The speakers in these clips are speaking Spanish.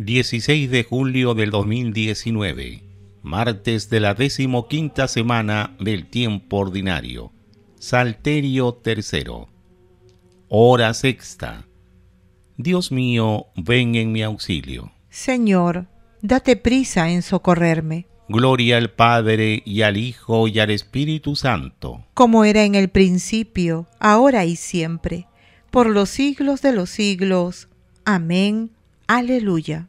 16 de julio del 2019, martes de la decimoquinta semana del tiempo ordinario, Salterio tercero. Hora sexta. Dios mío, ven en mi auxilio. Señor, date prisa en socorrerme. Gloria al Padre y al Hijo y al Espíritu Santo. Como era en el principio, ahora y siempre, por los siglos de los siglos. Amén. Aleluya.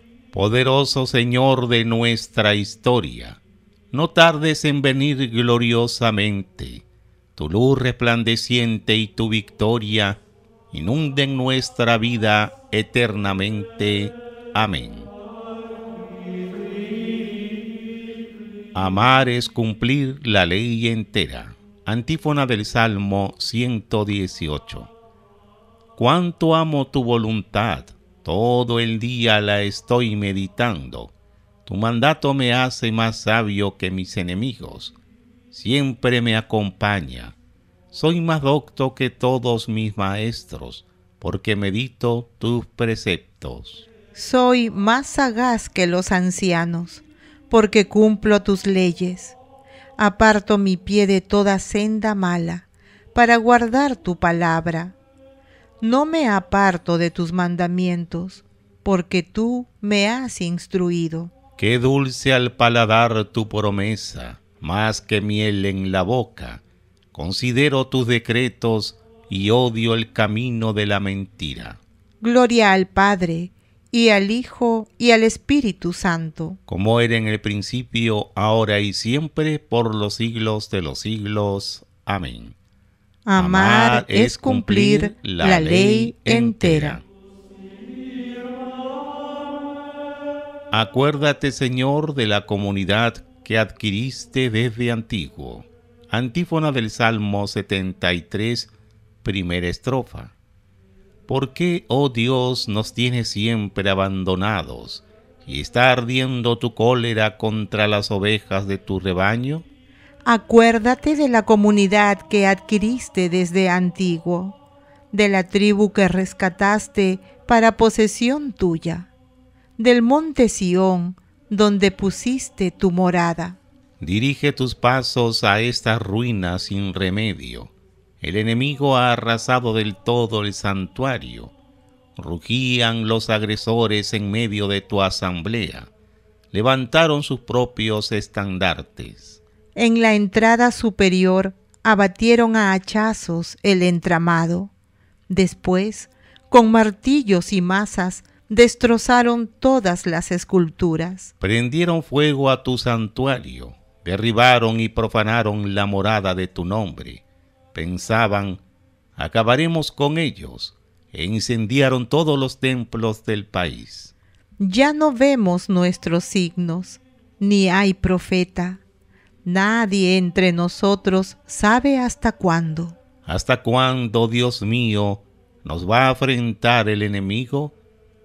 poderoso Señor de nuestra historia, no tardes en venir gloriosamente. Tu luz resplandeciente y tu victoria inunden nuestra vida eternamente. Amén. Amar es cumplir la ley entera. Antífona del Salmo 118. Cuánto amo tu voluntad, todo el día la estoy meditando. Tu mandato me hace más sabio que mis enemigos. Siempre me acompaña. Soy más docto que todos mis maestros, porque medito tus preceptos. Soy más sagaz que los ancianos, porque cumplo tus leyes. Aparto mi pie de toda senda mala, para guardar tu palabra no me aparto de tus mandamientos, porque tú me has instruido. Qué dulce al paladar tu promesa, más que miel en la boca. Considero tus decretos y odio el camino de la mentira. Gloria al Padre, y al Hijo, y al Espíritu Santo. Como era en el principio, ahora y siempre, por los siglos de los siglos. Amén. Amar es cumplir la ley entera. Acuérdate, Señor, de la comunidad que adquiriste desde antiguo. Antífona del Salmo 73, primera estrofa. ¿Por qué, oh Dios, nos tienes siempre abandonados y está ardiendo tu cólera contra las ovejas de tu rebaño? Acuérdate de la comunidad que adquiriste desde antiguo, de la tribu que rescataste para posesión tuya, del monte Sión, donde pusiste tu morada. Dirige tus pasos a estas ruinas sin remedio. El enemigo ha arrasado del todo el santuario. Rugían los agresores en medio de tu asamblea. Levantaron sus propios estandartes. En la entrada superior abatieron a hachazos el entramado. Después, con martillos y masas, destrozaron todas las esculturas. Prendieron fuego a tu santuario, derribaron y profanaron la morada de tu nombre. Pensaban, acabaremos con ellos, e incendiaron todos los templos del país. Ya no vemos nuestros signos, ni hay profeta Nadie entre nosotros sabe hasta cuándo. ¿Hasta cuándo, Dios mío, nos va a afrentar el enemigo?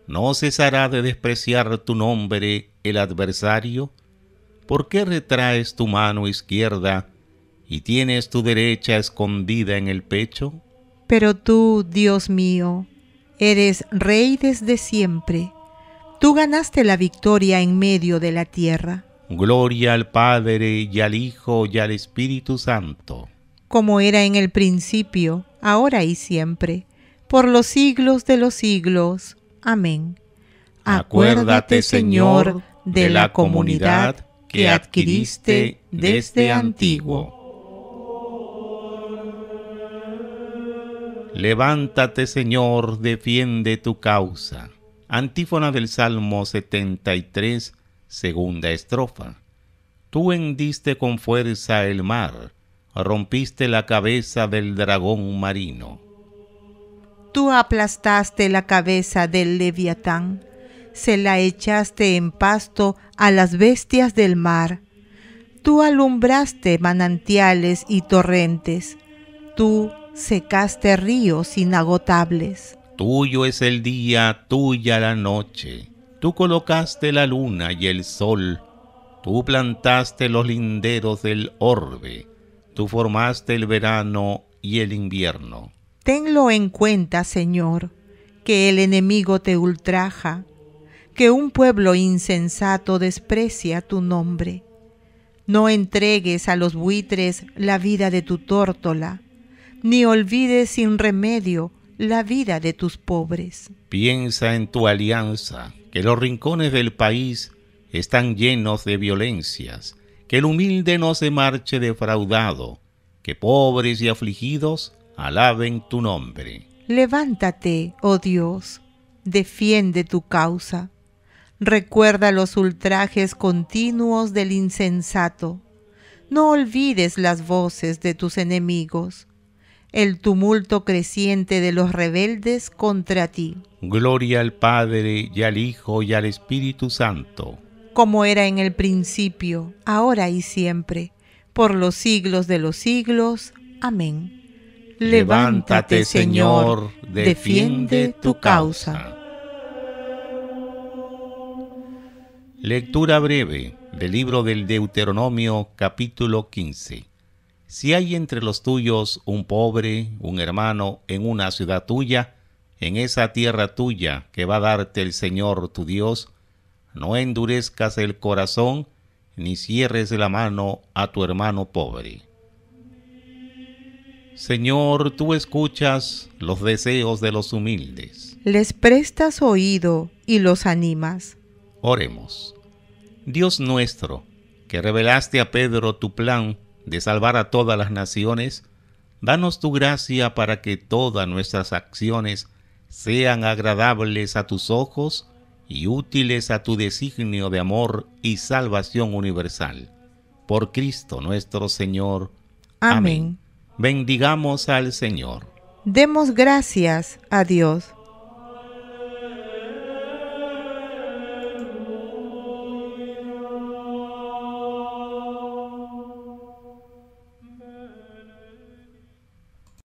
¿No cesará de despreciar tu nombre el adversario? ¿Por qué retraes tu mano izquierda y tienes tu derecha escondida en el pecho? Pero tú, Dios mío, eres rey desde siempre. Tú ganaste la victoria en medio de la tierra. Gloria al Padre y al Hijo y al Espíritu Santo. Como era en el principio, ahora y siempre, por los siglos de los siglos. Amén. Acuérdate, Señor, de la comunidad que adquiriste desde antiguo. Levántate, Señor, defiende tu causa. Antífona del Salmo 73 Segunda estrofa. Tú hendiste con fuerza el mar, rompiste la cabeza del dragón marino. Tú aplastaste la cabeza del leviatán, se la echaste en pasto a las bestias del mar. Tú alumbraste manantiales y torrentes, tú secaste ríos inagotables. Tuyo es el día, tuya la noche Tú colocaste la luna y el sol, tú plantaste los linderos del orbe, tú formaste el verano y el invierno. Tenlo en cuenta, Señor, que el enemigo te ultraja, que un pueblo insensato desprecia tu nombre. No entregues a los buitres la vida de tu tórtola, ni olvides sin remedio la vida de tus pobres. Piensa en tu alianza que los rincones del país están llenos de violencias, que el humilde no se marche defraudado, que pobres y afligidos alaben tu nombre. Levántate, oh Dios, defiende tu causa. Recuerda los ultrajes continuos del insensato. No olvides las voces de tus enemigos el tumulto creciente de los rebeldes contra ti. Gloria al Padre y al Hijo y al Espíritu Santo. Como era en el principio, ahora y siempre, por los siglos de los siglos. Amén. Levántate, Señor, defiende tu causa. Lectura breve del libro del Deuteronomio capítulo 15 si hay entre los tuyos un pobre, un hermano, en una ciudad tuya, en esa tierra tuya que va a darte el Señor tu Dios, no endurezcas el corazón, ni cierres la mano a tu hermano pobre. Señor, tú escuchas los deseos de los humildes. Les prestas oído y los animas. Oremos. Dios nuestro, que revelaste a Pedro tu plan, de salvar a todas las naciones, danos tu gracia para que todas nuestras acciones sean agradables a tus ojos y útiles a tu designio de amor y salvación universal. Por Cristo nuestro Señor. Amén. Bendigamos al Señor. Demos gracias a Dios.